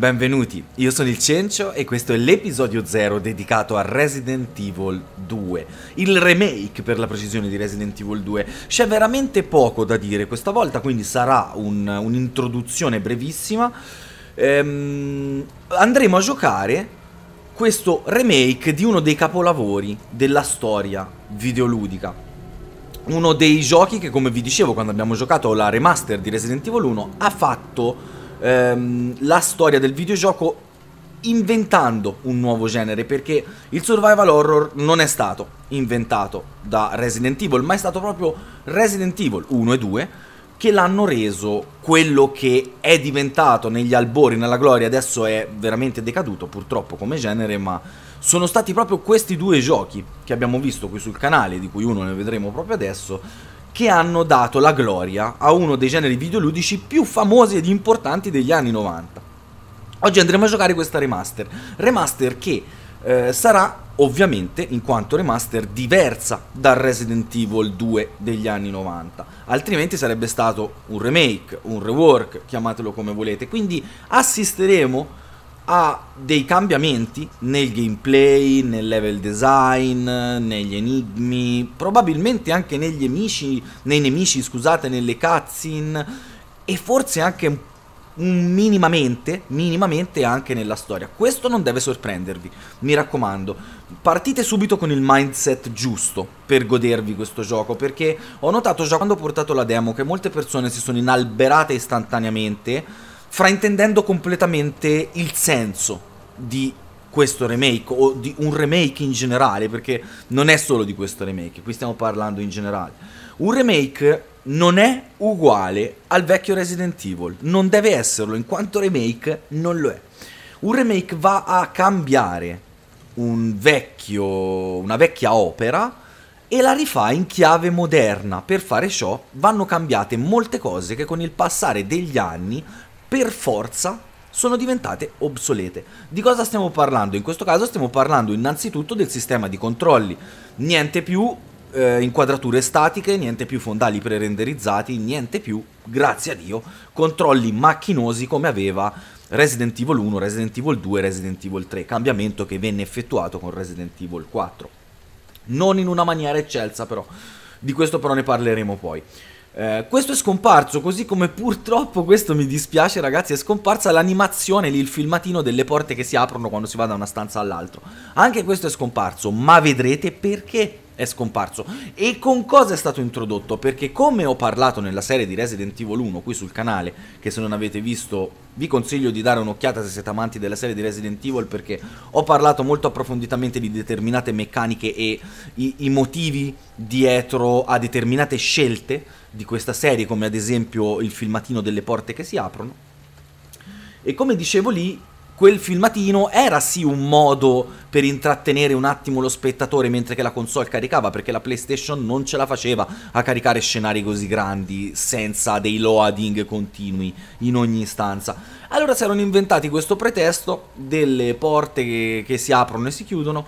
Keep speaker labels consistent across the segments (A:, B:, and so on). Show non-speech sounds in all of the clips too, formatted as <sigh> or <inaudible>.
A: Benvenuti, io sono il Cencio e questo è l'episodio 0 dedicato a Resident Evil 2, il remake per la precisione di Resident Evil 2. C'è veramente poco da dire questa volta, quindi sarà un, un'introduzione brevissima. Ehm, andremo a giocare questo remake di uno dei capolavori della storia videoludica uno dei giochi che, come vi dicevo quando abbiamo giocato la remaster di Resident Evil 1, ha fatto ehm, la storia del videogioco inventando un nuovo genere perché il survival horror non è stato inventato da Resident Evil ma è stato proprio Resident Evil 1 e 2 che l'hanno reso quello che è diventato negli albori, nella gloria, adesso è veramente decaduto purtroppo come genere, ma sono stati proprio questi due giochi che abbiamo visto qui sul canale, di cui uno ne vedremo proprio adesso, che hanno dato la gloria a uno dei generi videoludici più famosi ed importanti degli anni 90. Oggi andremo a giocare questa remaster, remaster che eh, sarà ovviamente in quanto remaster diversa dal Resident Evil 2 degli anni 90, altrimenti sarebbe stato un remake, un rework, chiamatelo come volete, quindi assisteremo a dei cambiamenti nel gameplay, nel level design, negli enigmi, probabilmente anche negli amici, nei nemici, scusate, nelle cutscene e forse anche un minimamente, minimamente anche nella storia. Questo non deve sorprendervi, mi raccomando. Partite subito con il mindset giusto per godervi questo gioco, perché ho notato già quando ho portato la demo che molte persone si sono inalberate istantaneamente fraintendendo completamente il senso di questo remake o di un remake in generale, perché non è solo di questo remake, qui stiamo parlando in generale. Un remake non è uguale al vecchio Resident Evil, non deve esserlo, in quanto remake non lo è. Un remake va a cambiare un vecchio, una vecchia opera e la rifà in chiave moderna. Per fare ciò vanno cambiate molte cose che con il passare degli anni per forza sono diventate obsolete. Di cosa stiamo parlando? In questo caso stiamo parlando innanzitutto del sistema di controlli. Niente più eh, inquadrature statiche, niente più fondali pre-renderizzati, niente più, grazie a Dio, controlli macchinosi come aveva Resident Evil 1, Resident Evil 2, Resident Evil 3, cambiamento che venne effettuato con Resident Evil 4. Non in una maniera eccelsa però, di questo però ne parleremo poi. Eh, questo è scomparso, così come purtroppo, questo mi dispiace ragazzi, è scomparsa l'animazione lì, il filmatino delle porte che si aprono quando si va da una stanza all'altra. Anche questo è scomparso, ma vedrete perché è scomparso. E con cosa è stato introdotto? Perché come ho parlato nella serie di Resident Evil 1 qui sul canale, che se non avete visto vi consiglio di dare un'occhiata se siete amanti della serie di Resident Evil perché ho parlato molto approfonditamente di determinate meccaniche e i, i motivi dietro a determinate scelte di questa serie, come ad esempio il filmatino delle porte che si aprono. E come dicevo lì, quel filmatino era sì un modo per intrattenere un attimo lo spettatore mentre che la console caricava, perché la PlayStation non ce la faceva a caricare scenari così grandi senza dei loading continui in ogni stanza. Allora si erano inventati questo pretesto delle porte che, che si aprono e si chiudono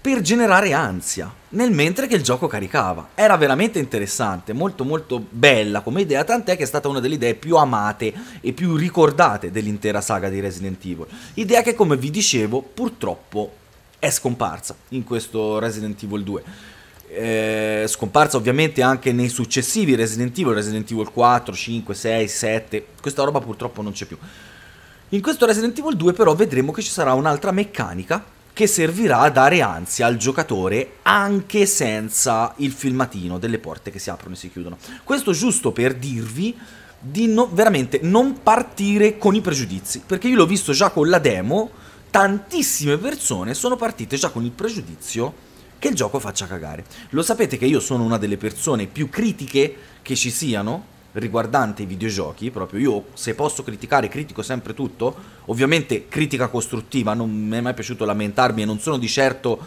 A: per generare ansia, nel mentre che il gioco caricava. Era veramente interessante, molto molto bella come idea, tant'è che è stata una delle idee più amate e più ricordate dell'intera saga di Resident Evil. Idea che come vi dicevo purtroppo è scomparsa in questo Resident Evil 2. Eh, scomparsa ovviamente anche nei successivi Resident Evil, Resident Evil 4, 5, 6, 7, questa roba purtroppo non c'è più. In questo Resident Evil 2 però vedremo che ci sarà un'altra meccanica che servirà a dare ansia al giocatore anche senza il filmatino delle porte che si aprono e si chiudono. Questo giusto per dirvi di no, veramente non partire con i pregiudizi, perché io l'ho visto già con la demo, tantissime persone sono partite già con il pregiudizio che il gioco faccia cagare. Lo sapete che io sono una delle persone più critiche che ci siano riguardante i videogiochi, proprio io se posso criticare critico sempre tutto, ovviamente critica costruttiva, non mi è mai piaciuto lamentarmi e non sono di certo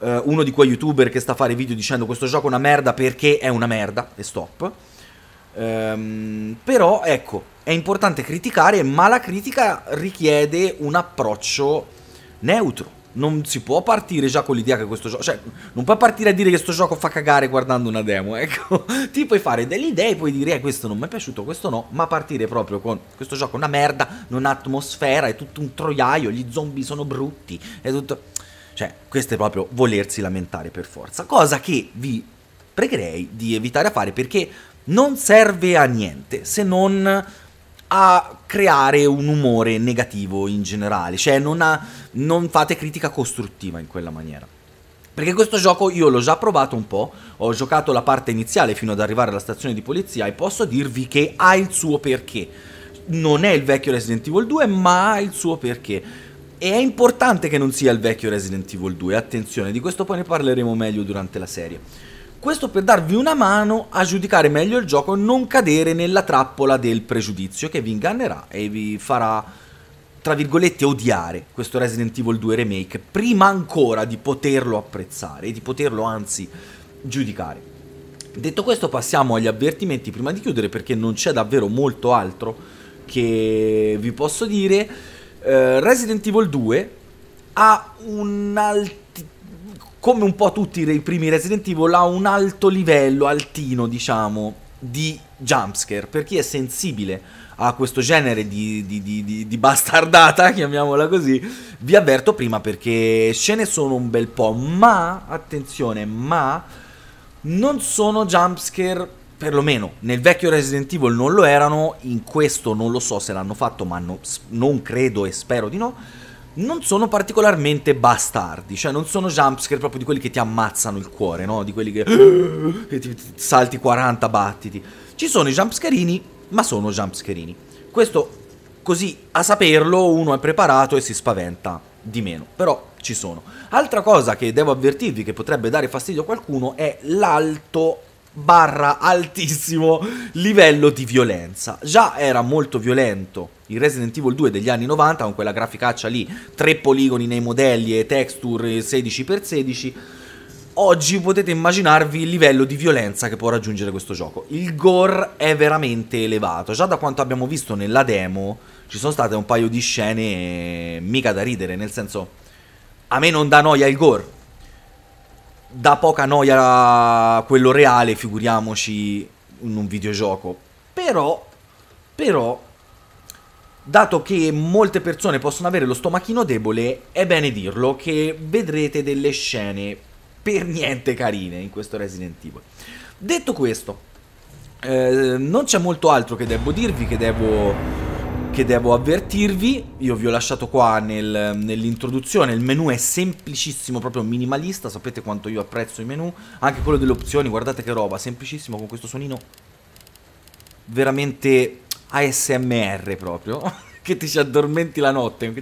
A: eh, uno di quei youtuber che sta a fare video dicendo questo gioco è una merda perché è una merda e stop. Ehm, però ecco, è importante criticare, ma la critica richiede un approccio neutro non si può partire già con l'idea che questo gioco... Cioè, non puoi partire a dire che questo gioco fa cagare guardando una demo, <laughs> ecco. Ti puoi fare delle idee, e puoi dire, eh, questo non mi è piaciuto, questo no, ma partire proprio con questo gioco è una merda, non ha atmosfera, è tutto un troiaio, gli zombie sono brutti, è tutto... Cioè, questo è proprio volersi lamentare per forza. Cosa che vi pregherei di evitare a fare perché non serve a niente se non a creare un umore negativo in generale, cioè non, ha, non fate critica costruttiva in quella maniera. Perché questo gioco io l'ho già provato un po', ho giocato la parte iniziale fino ad arrivare alla stazione di polizia e posso dirvi che ha il suo perché. Non è il vecchio Resident Evil 2, ma ha il suo perché. E è importante che non sia il vecchio Resident Evil 2, attenzione, di questo poi ne parleremo meglio durante la serie. Questo per darvi una mano a giudicare meglio il gioco e non cadere nella trappola del pregiudizio che vi ingannerà e vi farà, tra virgolette, odiare questo Resident Evil 2 Remake prima ancora di poterlo apprezzare e di poterlo anzi giudicare. Detto questo passiamo agli avvertimenti prima di chiudere perché non c'è davvero molto altro che vi posso dire. Uh, Resident Evil 2 ha un'altra come un po' tutti i primi Resident Evil, ha un alto livello, altino diciamo, di jumpscare, per chi è sensibile a questo genere di, di, di, di, bastardata, <laughs> chiamiamola così, vi avverto prima perché ce ne sono un bel po', ma, attenzione, ma non sono jumpscare, perlomeno nel vecchio Resident Evil non lo erano, in questo non lo so se l'hanno fatto, ma no, non credo e spero di no, non sono particolarmente bastardi, cioè non sono jumpscare proprio di quelli che ti ammazzano il cuore, no? Di quelli che, <gasps> ti, salti 40 battiti. Ci sono i jumpscarini, ma sono jumpscarini. Questo così a saperlo uno è preparato e si spaventa di meno, però ci sono. Altra cosa che devo avvertirvi che potrebbe dare fastidio a qualcuno è l'alto barra altissimo <laughs> livello di violenza. Già era molto violento il Resident Evil 2 degli anni 90 con quella graficaccia lì, tre poligoni nei modelli e texture 16x16. Oggi potete immaginarvi il livello di violenza che può raggiungere questo gioco. Il gore è veramente elevato. Già da quanto abbiamo visto nella demo ci sono state un paio di scene eh, mica da ridere, nel senso a me non dà noia il gore. Da poca noia quello reale, figuriamoci in un videogioco. Però però Dato che molte persone possono avere lo stomachino debole, è bene dirlo che vedrete delle scene per niente carine in questo Resident Evil. Detto questo, eh, non c'è molto altro che devo dirvi, che devo, che devo avvertirvi. Io vi ho lasciato qua nel, nell'introduzione, il menu è semplicissimo, proprio minimalista, sapete quanto io apprezzo i menu. Anche quello delle opzioni, guardate che roba, semplicissimo con questo suonino veramente ASMR proprio, <laughs> che ti ci addormenti la notte.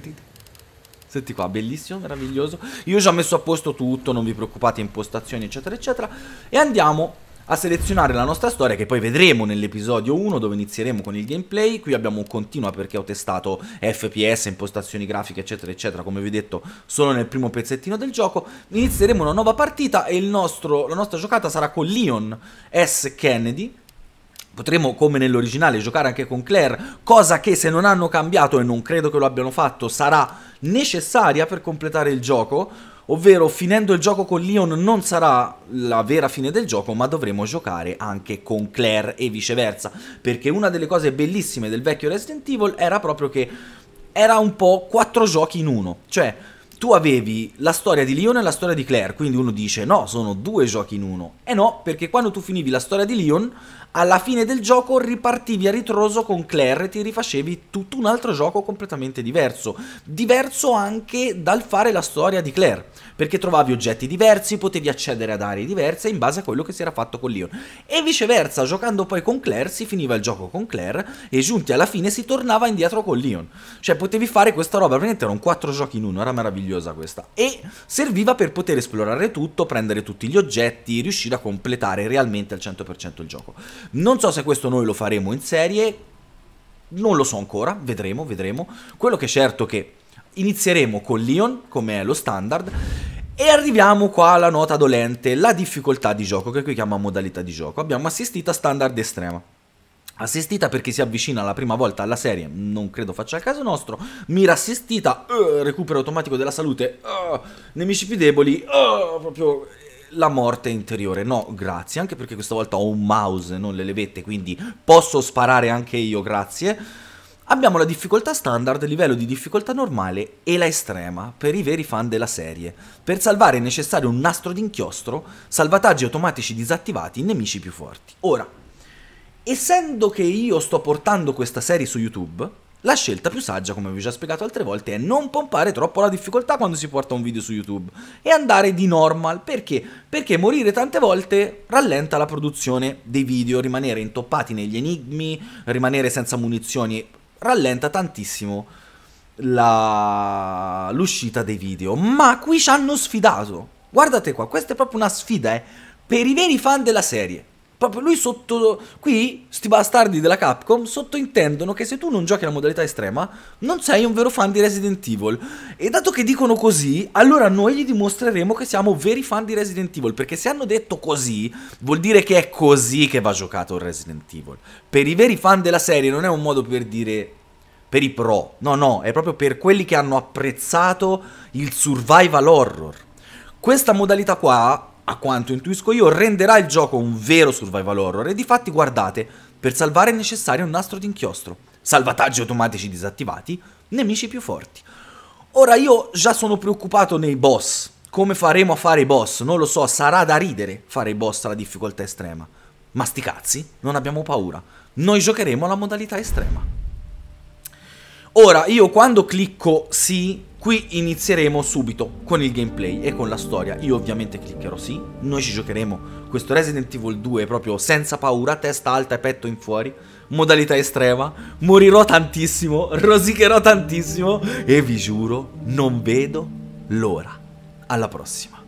A: Senti qua, bellissimo, meraviglioso. Io ci ho messo a posto tutto, non vi preoccupate, impostazioni, eccetera, eccetera. E andiamo a selezionare la nostra storia che poi vedremo nell'episodio 1 dove inizieremo con il gameplay. Qui abbiamo un continua perché ho testato FPS, impostazioni grafiche eccetera eccetera come vi ho detto solo nel primo pezzettino del gioco. Inizieremo una nuova partita e nostro, la nostra giocata sarà con Leon S. Kennedy Potremmo, come nell'originale, giocare anche con Claire, cosa che se non hanno cambiato e non credo che lo abbiano fatto, sarà necessaria per completare il gioco. Ovvero, finendo il gioco con Leon non sarà la vera fine del gioco, ma dovremo giocare anche con Claire e viceversa. Perché una delle cose bellissime del vecchio Resident Evil era proprio che era un po' quattro giochi in uno. Cioè, tu avevi la storia di Leon e la storia di Claire, quindi uno dice no, sono due giochi in uno. E no, perché quando tu finivi la storia di Leon, alla fine del gioco ripartivi a ritroso con Claire e ti rifacevi tutto un altro gioco completamente diverso. Diverso anche dal fare la storia di Claire perché trovavi oggetti diversi, potevi accedere ad aree diverse in base a quello che si era fatto con Leon. E viceversa, giocando poi con Claire si finiva il gioco con Claire e giunti alla fine si tornava indietro con Leon. Cioè potevi fare questa roba, veramente erano quattro giochi in uno, era meravigliosa questa. E serviva per poter esplorare tutto, prendere tutti gli oggetti, riuscire a completare realmente al 100% il gioco. Non so se questo noi lo faremo in serie, non lo so ancora, vedremo, vedremo. Quello che è certo è che inizieremo con Leon, come è lo standard, e arriviamo qua alla nota dolente, la difficoltà di gioco, che qui chiama modalità di gioco. Abbiamo assistita standard estrema. Assistita perché si avvicina la prima volta alla serie, non credo faccia il caso nostro. Mira assistita, uh, recupero automatico della salute, uh, nemici più deboli, uh, proprio la morte interiore. No, grazie, anche perché questa volta ho un mouse, non le levette, quindi posso sparare anche io, grazie. Abbiamo la difficoltà standard, livello di difficoltà normale e la estrema per i veri fan della serie. Per salvare è necessario un nastro d'inchiostro, salvataggi automatici disattivati, nemici più forti. Ora, essendo che io sto portando questa serie su YouTube, la scelta più saggia, come vi ho già spiegato altre volte, è non pompare troppo la difficoltà quando si porta un video su YouTube e andare di normal. Perché? Perché morire tante volte rallenta la produzione dei video, rimanere intoppati negli enigmi, rimanere senza munizioni rallenta tantissimo la... l'uscita dei video. Ma qui ci hanno sfidato. Guardate qua, questa è proprio una sfida eh, per i veri fan della serie. Proprio lui sotto... Qui, sti bastardi della Capcom sottointendono che se tu non giochi la modalità estrema non sei un vero fan di Resident Evil. E dato che dicono così, allora noi gli dimostreremo che siamo veri fan di Resident Evil. Perché se hanno detto così, vuol dire che è così che va giocato Resident Evil. Per i veri fan della serie non è un modo per dire... Per i pro. No, no, è proprio per quelli che hanno apprezzato il survival horror. Questa modalità qua a quanto intuisco io, renderà il gioco un vero survival horror e difatti guardate, per salvare è necessario un nastro d'inchiostro, salvataggi automatici disattivati, nemici più forti. Ora io già sono preoccupato nei boss, come faremo a fare i boss? Non lo so, sarà da ridere fare i boss alla difficoltà estrema. Ma sti cazzi, non abbiamo paura. Noi giocheremo alla modalità estrema. Ora, io quando clicco sì Qui inizieremo subito con il gameplay e con la storia. Io ovviamente cliccherò sì. Noi ci giocheremo questo Resident Evil 2 proprio senza paura, testa alta e petto in fuori. Modalità estrema. Morirò tantissimo, rosicherò tantissimo e vi giuro, non vedo l'ora. Alla prossima.